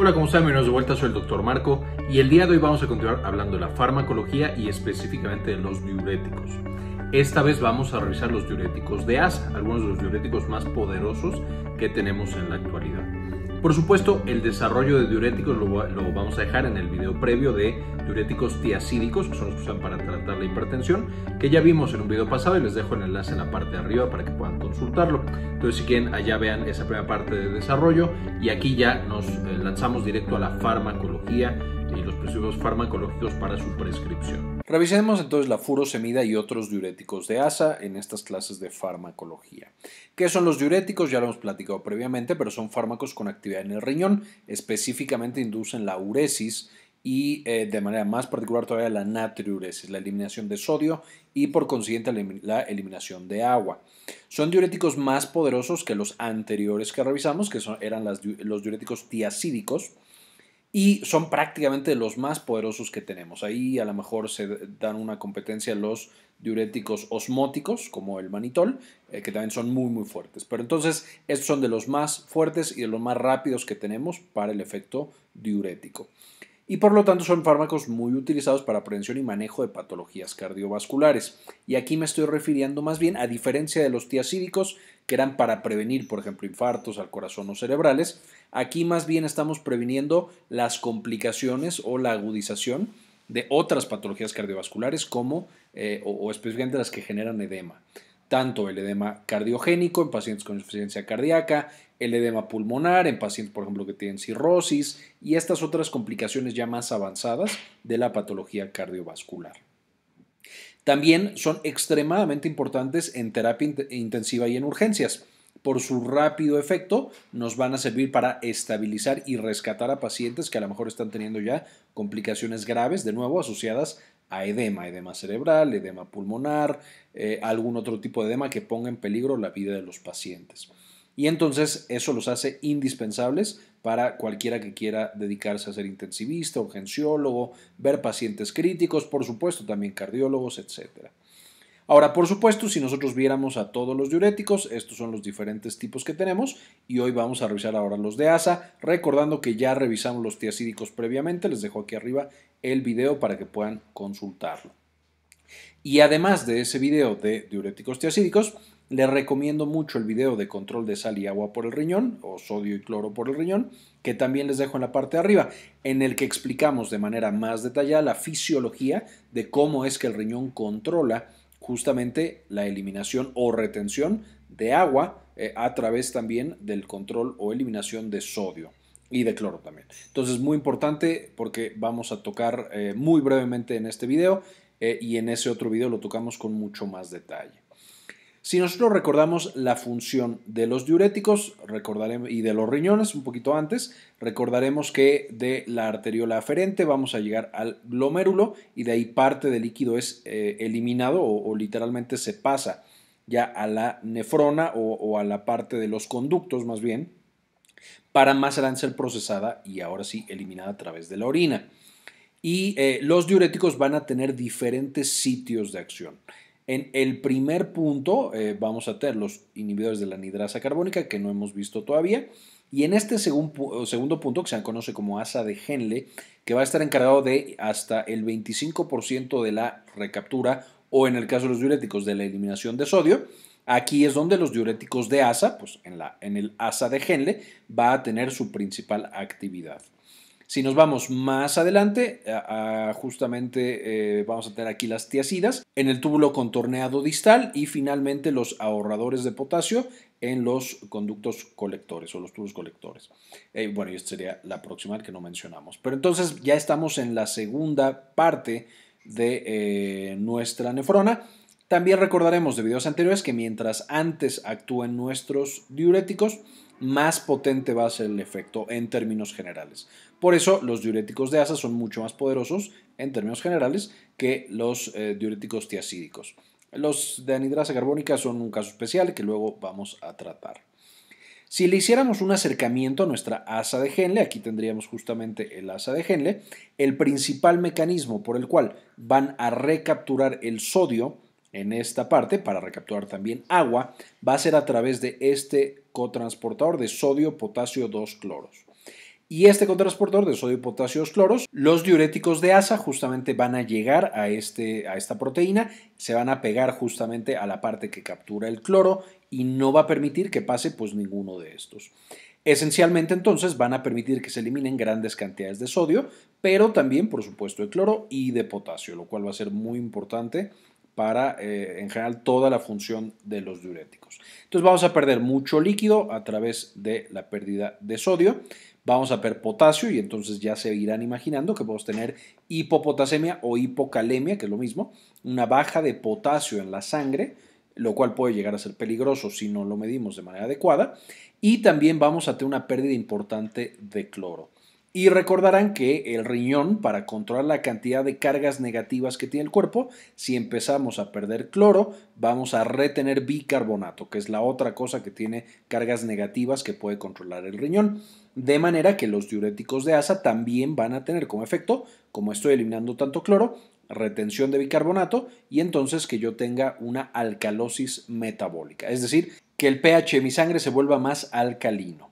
Hola, ¿cómo están? Bienvenidos de vuelta, soy el Dr. Marco y el día de hoy vamos a continuar hablando de la farmacología y específicamente de los diuréticos. Esta vez vamos a revisar los diuréticos de ASA, algunos de los diuréticos más poderosos que tenemos en la actualidad. Por supuesto, el desarrollo de diuréticos lo, vamos a dejar en el video previo de diuréticos tiacídicos, que son los que usan para tratar la hipertensión, que ya vimos en un video pasado y les dejo el enlace en la parte de arriba para que puedan consultarlo. Entonces, si quieren, allá vean esa primera parte de desarrollo y aquí ya nos eh, lanzamos directo a la farmacología y los presupuestos farmacológicos para su prescripción. Revisemos entonces la furosemida y otros diuréticos de asa en estas clases de farmacología. ¿Qué son los diuréticos? Ya lo hemos platicado previamente, pero son fármacos con actividad en el riñón, específicamente inducen la uresis y eh, de manera más particular todavía la natriuresis, la eliminación de sodio y por consiguiente la eliminación de agua. Son diuréticos más poderosos que los anteriores que revisamos, que eran los diuréticos tiacídicos y son prácticamente los más poderosos que tenemos. Ahí a lo mejor se dan una competencia los diuréticos osmóticos, como el manitol, eh, que también son muy, muy fuertes. Pero entonces, estos son de los más fuertes y de los más rápidos que tenemos para el efecto diurético y por lo tanto son fármacos muy utilizados para prevención y manejo de patologías cardiovasculares. Y aquí me estoy refiriendo más bien a diferencia de los tiacídicos que eran para prevenir, por ejemplo, infartos al corazón o cerebrales, aquí más bien estamos previniendo las complicaciones o la agudización de otras patologías cardiovasculares como eh, o, o específicamente las que generan edema tanto el edema cardiogénico en pacientes con insuficiencia cardíaca, el edema pulmonar en pacientes, por ejemplo, que tienen cirrosis y estas otras complicaciones ya más avanzadas de la patología cardiovascular. También son extremadamente importantes en terapia intensiva y en urgencias. Por su rápido efecto, nos van a servir para estabilizar y rescatar a pacientes que a lo mejor están teniendo ya complicaciones graves, de nuevo asociadas a edema, edema cerebral, edema pulmonar, eh, algún otro tipo de edema que ponga en peligro la vida de los pacientes y entonces eso los hace indispensables para cualquiera que quiera dedicarse a ser intensivista, urgenciólogo, ver pacientes críticos, por supuesto también cardiólogos, etc. Ahora, por supuesto, si nosotros viéramos a todos los diuréticos, estos son los diferentes tipos que tenemos y hoy vamos a revisar ahora los de ASA, recordando que ya revisamos los tiacídicos previamente, les dejo aquí arriba el video para que puedan consultarlo. Y además de ese video de diuréticos tiacídicos, les recomiendo mucho el video de control de sal y agua por el riñón o sodio y cloro por el riñón, que también les dejo en la parte de arriba, en el que explicamos de manera más detallada la fisiología de cómo es que el riñón controla justamente la eliminación o retención de agua eh, a través también del control o eliminación de sodio y de cloro también. Entonces, muy importante porque vamos a tocar eh, muy brevemente en este video eh, y en ese otro video lo tocamos con mucho más detalle. Si nosotros recordamos la función de los diuréticos y de los riñones un poquito antes, recordaremos que de la arteriola aferente vamos a llegar al glomérulo y de ahí parte del líquido es eh, eliminado o, literalmente se pasa ya a la nefrona o, a la parte de los conductos más bien, para más adelante ser procesada y ahora sí eliminada a través de la orina. Y eh, los diuréticos van a tener diferentes sitios de acción. En el primer punto eh, vamos a tener los inhibidores de la anidrasa carbónica que no hemos visto todavía. Y en este segundo punto, que se conoce como ASA de Henle, que va a estar encargado de hasta el 25% de la recaptura o en el caso de los diuréticos de la eliminación de sodio. Aquí es donde los diuréticos de ASA, pues en, la, en el ASA de Henle, va a tener su principal actividad. Si nos vamos más adelante, justamente eh, vamos a tener aquí las tiacidas en el túbulo contorneado distal y finalmente los ahorradores de potasio en los conductos colectores o los tubos colectores. Eh, bueno, y esta sería la próxima que no mencionamos. Pero entonces ya estamos en la segunda parte de eh, nuestra nefrona también recordaremos de videos anteriores que mientras antes actúen nuestros diuréticos, más potente va a ser el efecto en términos generales. Por eso los diuréticos de asa son mucho más poderosos en términos generales que los eh, diuréticos tiacídicos. Los de anidrasa carbónica son un caso especial que luego vamos a tratar. Si le hiciéramos un acercamiento a nuestra asa de Henle, aquí tendríamos justamente el asa de Henle, el principal mecanismo por el cual van a recapturar el sodio en esta parte para recapturar también agua va a ser a través de este cotransportador de sodio potasio 2 cloros. Y este cotransportador de sodio potasio 2 cloros, los diuréticos de asa justamente van a llegar a, este, a esta proteína, se van a pegar justamente a la parte que captura el cloro y no va a permitir que pase pues ninguno de estos. Esencialmente entonces van a permitir que se eliminen grandes cantidades de sodio, pero también por supuesto de cloro y de potasio, lo cual va a ser muy importante para eh, en general toda la función de los diuréticos. Entonces vamos a perder mucho líquido a través de la pérdida de sodio, vamos a perder potasio y entonces ya se irán imaginando que podemos tener hipopotasemia o hipocalemia, que es lo mismo, una baja de potasio en la sangre, lo cual puede llegar a ser peligroso si no lo medimos de manera adecuada, y también vamos a tener una pérdida importante de cloro. Y recordarán que el riñón, para controlar la cantidad de cargas negativas que tiene el cuerpo, si empezamos a perder cloro, vamos a retener bicarbonato, que es la otra cosa que tiene cargas negativas que puede controlar el riñón. De manera que los diuréticos de asa también van a tener como efecto, como estoy eliminando tanto cloro, retención de bicarbonato y entonces que yo tenga una alcalosis metabólica, es decir, que el pH de mi sangre se vuelva más alcalino.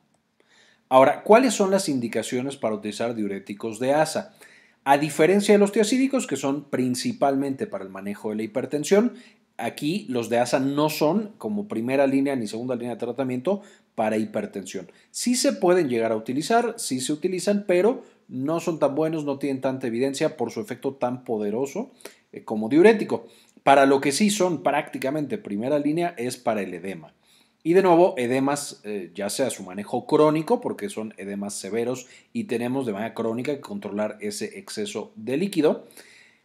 Ahora, ¿cuáles son las indicaciones para utilizar diuréticos de asa? A diferencia de los tiacídicos, que son principalmente para el manejo de la hipertensión, aquí los de ASA no son como primera línea ni segunda línea de tratamiento para hipertensión. Sí se pueden llegar a utilizar, sí se utilizan, pero no son tan buenos, no tienen tanta evidencia por su efecto tan poderoso eh, como diurético. Para lo que sí son prácticamente primera línea es para el edema. Y de nuevo, edemas, eh, ya sea su manejo crónico, porque son edemas severos y tenemos de manera crónica que controlar ese exceso de líquido.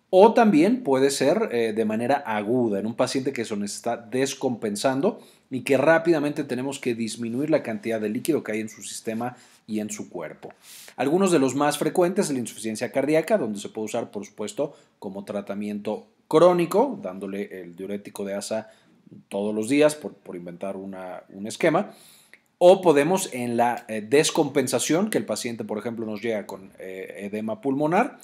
O también puede ser eh, de manera aguda, en un paciente que se nos está descompensando y que rápidamente tenemos que disminuir la cantidad de líquido que hay en su sistema y en su cuerpo. Algunos de los más frecuentes es la insuficiencia cardíaca, donde se puede usar, por supuesto, como tratamiento crónico, dándole el diurético de asa todos los días, por, inventar un esquema, o podemos en la eh, descompensación, que el paciente, por ejemplo, nos llega con eh, edema pulmonar,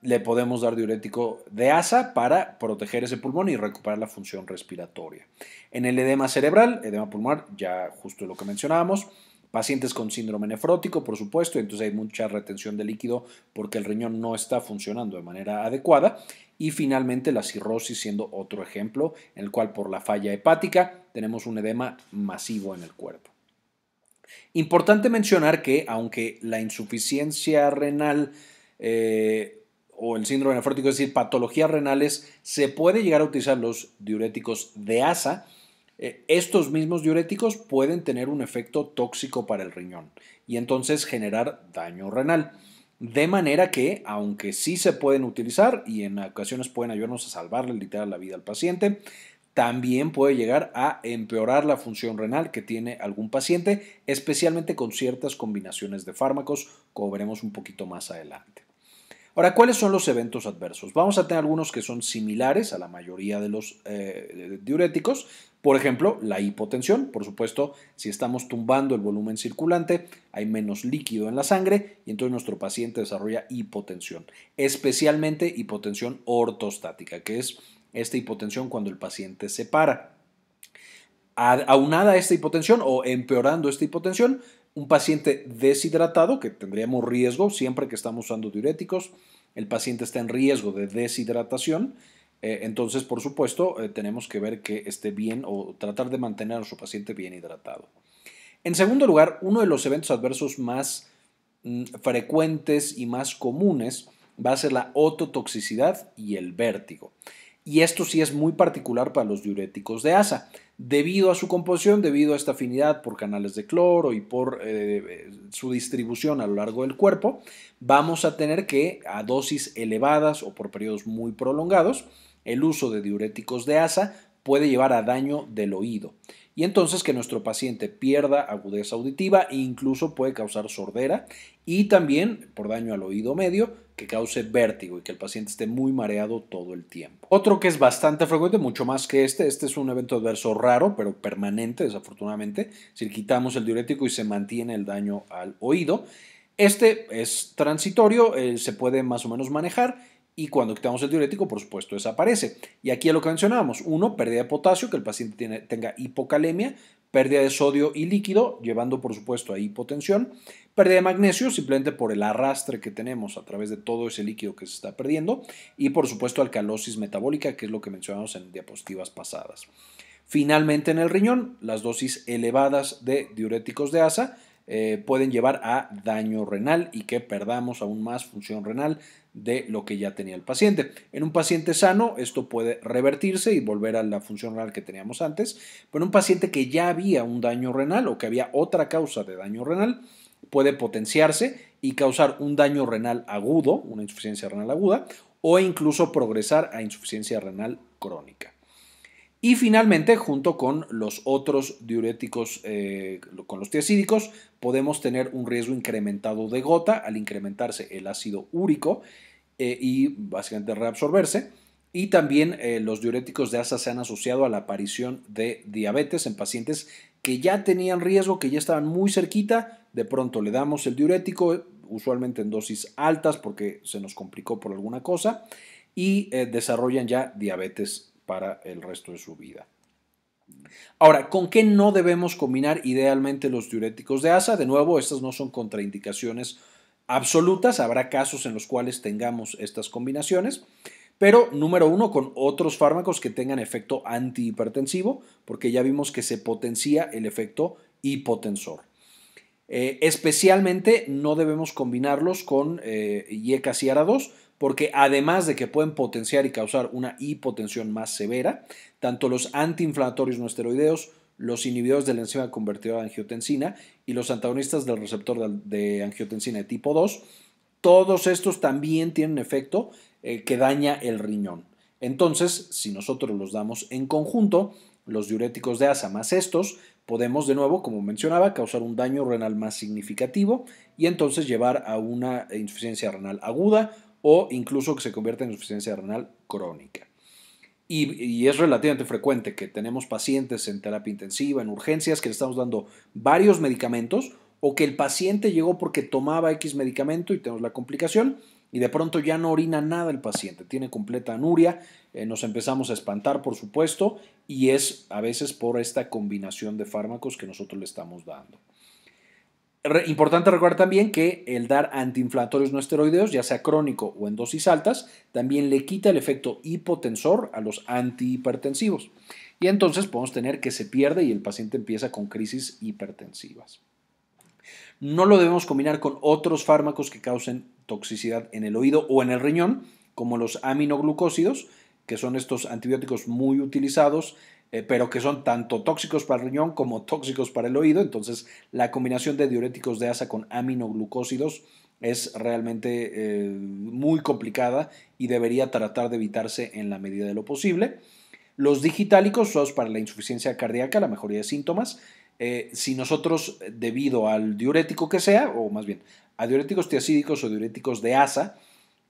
le podemos dar diurético de asa para proteger ese pulmón y recuperar la función respiratoria. En el edema cerebral, edema pulmonar, ya justo lo que mencionábamos, Pacientes con síndrome nefrótico, por supuesto, entonces hay mucha retención de líquido porque el riñón no está funcionando de manera adecuada. Y finalmente la cirrosis siendo otro ejemplo en el cual por la falla hepática tenemos un edema masivo en el cuerpo. Importante mencionar que aunque la insuficiencia renal eh, o el síndrome nefrótico, es decir, patologías renales, se puede llegar a utilizar los diuréticos de ASA eh, estos mismos diuréticos pueden tener un efecto tóxico para el riñón y entonces generar daño renal. De manera que, aunque sí se pueden utilizar y en ocasiones pueden ayudarnos a salvarle literal la vida al paciente, también puede llegar a empeorar la función renal que tiene algún paciente, especialmente con ciertas combinaciones de fármacos, como veremos un poquito más adelante. Ahora, ¿cuáles son los eventos adversos? Vamos a tener algunos que son similares a la mayoría de los eh, diuréticos. Por ejemplo, la hipotensión. Por supuesto, si estamos tumbando el volumen circulante, hay menos líquido en la sangre y entonces nuestro paciente desarrolla hipotensión, especialmente hipotensión ortostática, que es esta hipotensión cuando el paciente se para. Aunada a esta hipotensión o empeorando esta hipotensión, un paciente deshidratado, que tendríamos riesgo siempre que estamos usando diuréticos, el paciente está en riesgo de deshidratación. Eh, entonces, por supuesto, eh, tenemos que ver que esté bien o tratar de mantener a su paciente bien hidratado. En segundo lugar, uno de los eventos adversos más mm, frecuentes y más comunes va a ser la ototoxicidad y el vértigo y esto sí es muy particular para los diuréticos de asa, debido a su composición, debido a esta afinidad por canales de cloro y por eh, eh, su distribución a lo largo del cuerpo, vamos a tener que a dosis elevadas o por periodos muy prolongados, el uso de diuréticos de asa puede llevar a daño del oído y entonces que nuestro paciente pierda agudeza auditiva e incluso puede causar sordera y también por daño al oído medio que cause vértigo y que el paciente esté muy mareado todo el tiempo. Otro que es bastante frecuente, mucho más que este, este es un evento adverso raro pero permanente desafortunadamente, si quitamos el diurético y se mantiene el daño al oído. Este es transitorio, eh, se puede más o menos manejar y cuando quitamos el diurético, por supuesto, desaparece. Y aquí es lo que mencionábamos. Uno, pérdida de potasio, que el paciente tiene, tenga hipocalemia, pérdida de sodio y líquido, llevando por supuesto a hipotensión, pérdida de magnesio, simplemente por el arrastre que tenemos a través de todo ese líquido que se está perdiendo, y por supuesto alcalosis metabólica, que es lo que mencionamos en diapositivas pasadas. Finalmente, en el riñón, las dosis elevadas de diuréticos de asa, eh, pueden llevar a daño renal y que perdamos aún más función renal de lo que ya tenía el paciente. En un paciente sano esto puede revertirse y volver a la función renal que teníamos antes, pero en un paciente que ya había un daño renal o que había otra causa de daño renal puede potenciarse y causar un daño renal agudo, una insuficiencia renal aguda, o incluso progresar a insuficiencia renal crónica. Y finalmente, junto con los otros diuréticos, eh, con los tiacídicos, podemos tener un riesgo incrementado de gota al incrementarse el ácido úrico eh, y básicamente reabsorberse. Y también eh, los diuréticos de asa se han asociado a la aparición de diabetes en pacientes que ya tenían riesgo, que ya estaban muy cerquita. De pronto le damos el diurético, usualmente en dosis altas porque se nos complicó por alguna cosa, y desarrollan ya diabetes para el resto de su vida. Ahora, ¿con qué no debemos combinar idealmente los diuréticos de asa? De nuevo, estas no son contraindicaciones absolutas, habrá casos en los cuales tengamos estas combinaciones, pero número uno, con otros fármacos que tengan efecto antihipertensivo, porque ya vimos que se potencia el efecto hipotensor. Eh, especialmente no debemos combinarlos con eh, 2 porque además de que pueden potenciar y causar una hipotensión más severa, tanto los antiinflamatorios no esteroideos, los inhibidores de la enzima convertidora de angiotensina y los antagonistas del receptor de angiotensina de tipo 2, todos estos también tienen efecto eh, que daña el riñón. Entonces, si nosotros los damos en conjunto, los diuréticos de asa más estos, podemos de nuevo, como mencionaba, causar un daño renal más significativo y entonces llevar a una insuficiencia renal aguda o incluso que se convierta en insuficiencia renal crónica. Y, es relativamente frecuente que tenemos pacientes en terapia intensiva, en urgencias, que le estamos dando varios medicamentos o que el paciente llegó porque tomaba X medicamento y tenemos la complicación y de pronto ya no orina nada el paciente, tiene completa anuria, eh, nos empezamos a espantar por supuesto y es a veces por esta combinación de fármacos que nosotros le estamos dando importante recordar también que el dar antiinflamatorios no esteroideos, ya sea crónico o en dosis altas, también le quita el efecto hipotensor a los antihipertensivos. Y entonces podemos tener que se pierde y el paciente empieza con crisis hipertensivas. No lo debemos combinar con otros fármacos que causen toxicidad en el oído o en el riñón, como los aminoglucósidos, que son estos antibióticos muy utilizados eh, pero que son tanto tóxicos para el riñón como tóxicos para el oído. Entonces, la combinación de diuréticos de asa con aminoglucósidos es realmente eh, muy complicada y debería tratar de evitarse en la medida de lo posible. Los digitálicos son para la insuficiencia cardíaca, la mejoría de síntomas. Eh, si nosotros, debido al diurético que sea, o más bien a diuréticos tiacídicos o diuréticos de asa,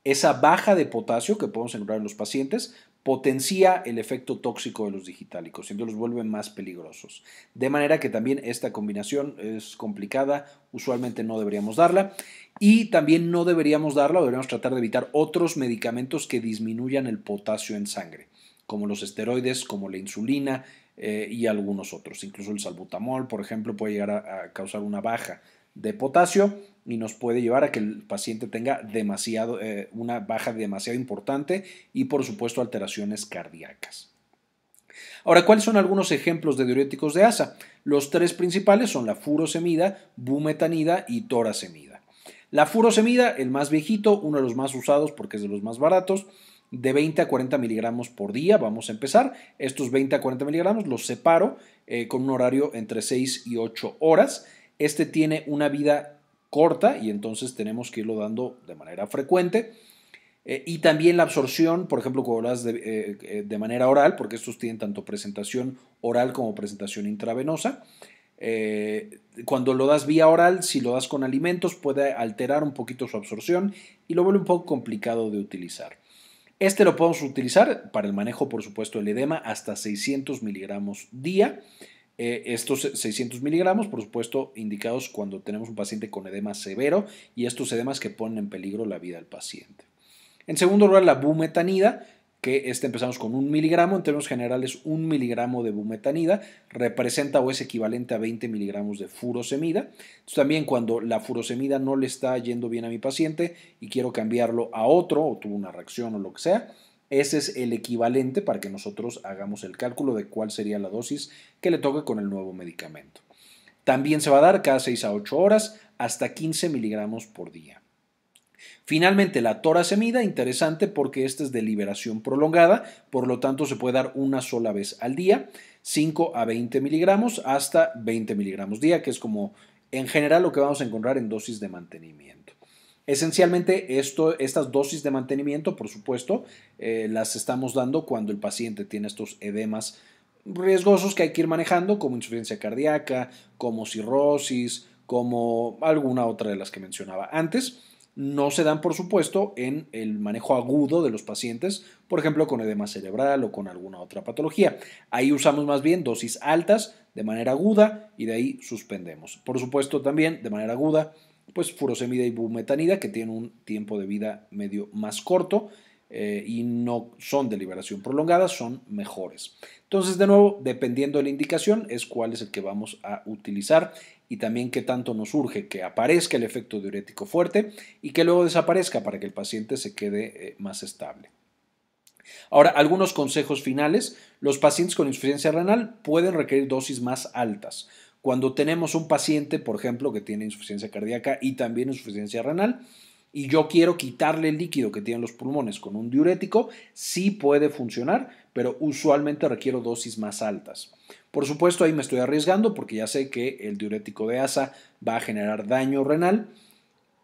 esa baja de potasio que podemos encontrar en los pacientes potencia el efecto tóxico de los digitálicos, siendo los vuelve más peligrosos. De manera que también esta combinación es complicada, usualmente no deberíamos darla. Y también no deberíamos darla, deberíamos tratar de evitar otros medicamentos que disminuyan el potasio en sangre, como los esteroides, como la insulina eh, y algunos otros. Incluso el salbutamol, por ejemplo, puede llegar a causar una baja de potasio y nos puede llevar a que el paciente tenga demasiado, eh, una baja demasiado importante y por supuesto alteraciones cardíacas. Ahora, ¿cuáles son algunos ejemplos de diuréticos de asa? Los tres principales son la furosemida, bumetanida y torasemida. La furosemida, el más viejito, uno de los más usados porque es de los más baratos, de 20 a 40 miligramos por día. Vamos a empezar. Estos 20 a 40 miligramos los separo eh, con un horario entre 6 y 8 horas. Este tiene una vida corta y entonces tenemos que irlo dando de manera frecuente. Eh, y también la absorción, por ejemplo, cuando lo de, eh, eh, de, manera oral, porque estos tienen tanto presentación oral como presentación intravenosa. cuando lo das vía oral, si lo das con alimentos, puede alterar un poquito su absorción y lo vuelve un poco complicado de utilizar. Este lo podemos utilizar para el manejo, por supuesto, del edema hasta 600 miligramos día. Eh, estos 600 miligramos, por supuesto, indicados cuando tenemos un paciente con edema severo y estos edemas que ponen en peligro la vida del paciente. En segundo lugar, la bumetanida, que este empezamos con un miligramo, en términos generales, un miligramo de bumetanida representa o es equivalente a 20 miligramos de furosemida. también cuando la furosemida no le está yendo bien a mi paciente y quiero cambiarlo a otro o tuvo una reacción o lo que sea, ese es el equivalente para que nosotros hagamos el cálculo de cuál sería la dosis que le toque con el nuevo medicamento. También se va a dar cada 6 a 8 horas hasta 15 miligramos por día. Finalmente, la tora semida, interesante porque esta es de liberación prolongada, por lo tanto se puede dar una sola vez al día, 5 a 20 miligramos hasta 20 miligramos día, que es como en general lo que vamos a encontrar en dosis de mantenimiento. Esencialmente, estas dosis de mantenimiento, por supuesto, eh, las estamos dando cuando el paciente tiene estos edemas riesgosos que hay que ir manejando, como insuficiencia cardíaca, como cirrosis, como alguna otra de las que mencionaba antes. No se dan, por supuesto, en el manejo agudo de los pacientes, por ejemplo, con edema cerebral o con alguna otra patología. Ahí usamos más bien dosis altas de manera aguda y de ahí suspendemos. Por supuesto, también de manera aguda pues furosemida y bumetanida, que tienen un tiempo de vida medio más corto eh, y no son de liberación prolongada, son mejores. Entonces, de nuevo, dependiendo de la indicación, es cuál es el que vamos a utilizar y también qué tanto nos urge que aparezca el efecto diurético fuerte y que luego desaparezca para que el paciente se quede eh, más estable. Ahora, algunos consejos finales. Los pacientes con insuficiencia renal pueden requerir dosis más altas cuando tenemos un paciente, por ejemplo, que tiene insuficiencia cardíaca y también insuficiencia renal, y yo quiero quitarle el líquido que tienen los pulmones con un diurético, sí puede funcionar, pero usualmente requiero dosis más altas. Por supuesto, ahí me estoy arriesgando porque ya sé que el diurético de ASA va a generar daño renal.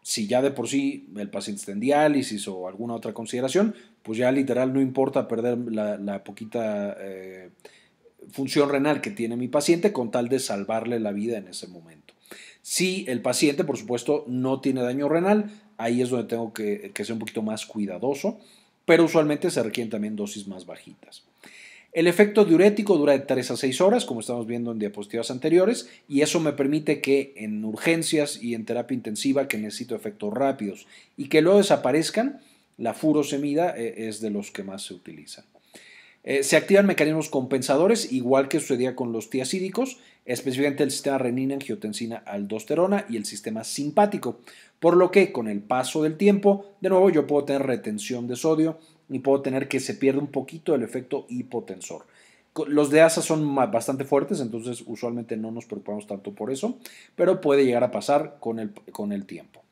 Si ya de por sí el paciente está en diálisis o alguna otra consideración, pues ya literal no importa perder la, poquita eh, función renal que tiene mi paciente con tal de salvarle la vida en ese momento. Si el paciente, por supuesto, no tiene daño renal, ahí es donde tengo que, ser un poquito más cuidadoso, pero usualmente se requieren también dosis más bajitas. El efecto diurético dura de 3 a 6 horas, como estamos viendo en diapositivas anteriores, y eso me permite que en urgencias y en terapia intensiva que necesito efectos rápidos y que luego desaparezcan, la furosemida eh, es de los que más se utilizan. Eh, se activan mecanismos compensadores, igual que sucedía con los tiacídicos, específicamente el sistema renina-angiotensina-aldosterona y el sistema simpático, por lo que con el paso del tiempo, de nuevo, yo puedo tener retención de sodio y puedo tener que se pierda un poquito el efecto hipotensor. Los de ASA son bastante fuertes, entonces usualmente no nos preocupamos tanto por eso, pero puede llegar a pasar con el tiempo.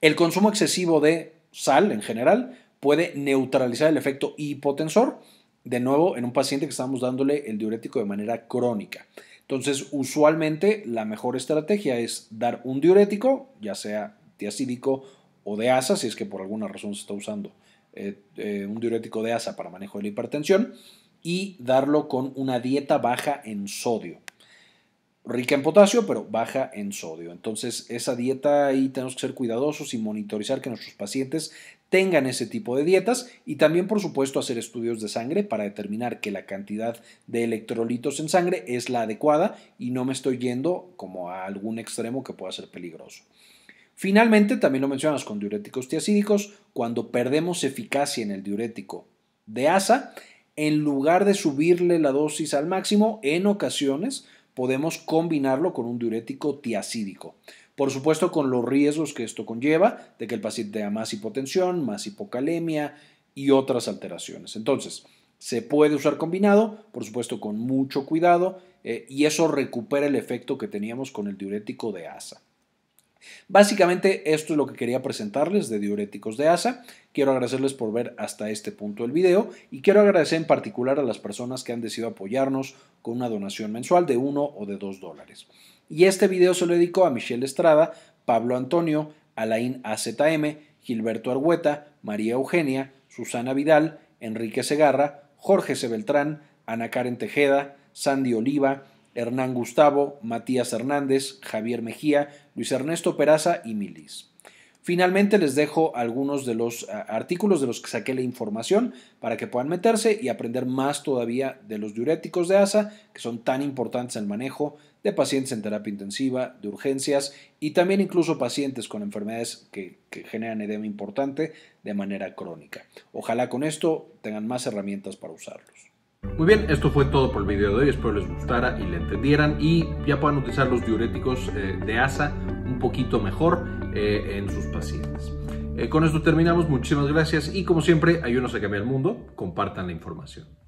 El consumo excesivo de sal en general puede neutralizar el efecto hipotensor, de nuevo en un paciente que estamos dándole el diurético de manera crónica. Entonces, usualmente la mejor estrategia es dar un diurético, ya sea diacídico o de asa, si es que por alguna razón se está usando eh, eh, un diurético de asa para manejo de la hipertensión, y darlo con una dieta baja en sodio. Rica en potasio, pero baja en sodio. Entonces, esa dieta ahí tenemos que ser cuidadosos y monitorizar que nuestros pacientes tengan ese tipo de dietas y también por supuesto hacer estudios de sangre para determinar que la cantidad de electrolitos en sangre es la adecuada y no me estoy yendo como a algún extremo que pueda ser peligroso. Finalmente, también lo mencionas con diuréticos tiacídicos, cuando perdemos eficacia en el diurético de ASA, en lugar de subirle la dosis al máximo, en ocasiones podemos combinarlo con un diurético tiacídico. Por supuesto, con los riesgos que esto conlleva, de que el paciente tenga más hipotensión, más hipocalemia y otras alteraciones. Entonces, se puede usar combinado, por supuesto, con mucho cuidado, eh, y eso recupera el efecto que teníamos con el diurético de ASA. Básicamente esto es lo que quería presentarles de diuréticos de ASA. Quiero agradecerles por ver hasta este punto el video y quiero agradecer en particular a las personas que han decidido apoyarnos con una donación mensual de 1 o de 2 dólares. Y este video se lo dedico a Michelle Estrada, Pablo Antonio, Alain AZM, Gilberto Argüeta, María Eugenia, Susana Vidal, Enrique Segarra, Jorge Sebeltrán, Ana Karen Tejeda, Sandy Oliva, Hernán Gustavo, Matías Hernández, Javier Mejía, Luis Ernesto Peraza y Milis. Finalmente les dejo algunos de los ah, artículos de los que saqué la información para que puedan meterse y aprender más todavía de los diuréticos de ASA, que son tan importantes en el manejo de pacientes en terapia intensiva, de urgencias y también incluso pacientes con enfermedades que, generan edema importante de manera crónica. Ojalá con esto tengan más herramientas para usarlos. Muy bien, esto fue todo por el video de hoy, espero les gustara y le entendieran y ya puedan utilizar los diuréticos eh, de ASA un poquito mejor eh, en sus pacientes. Eh, con esto terminamos, muchísimas gracias y como siempre, ayúdenos a cambiar el mundo, compartan la información.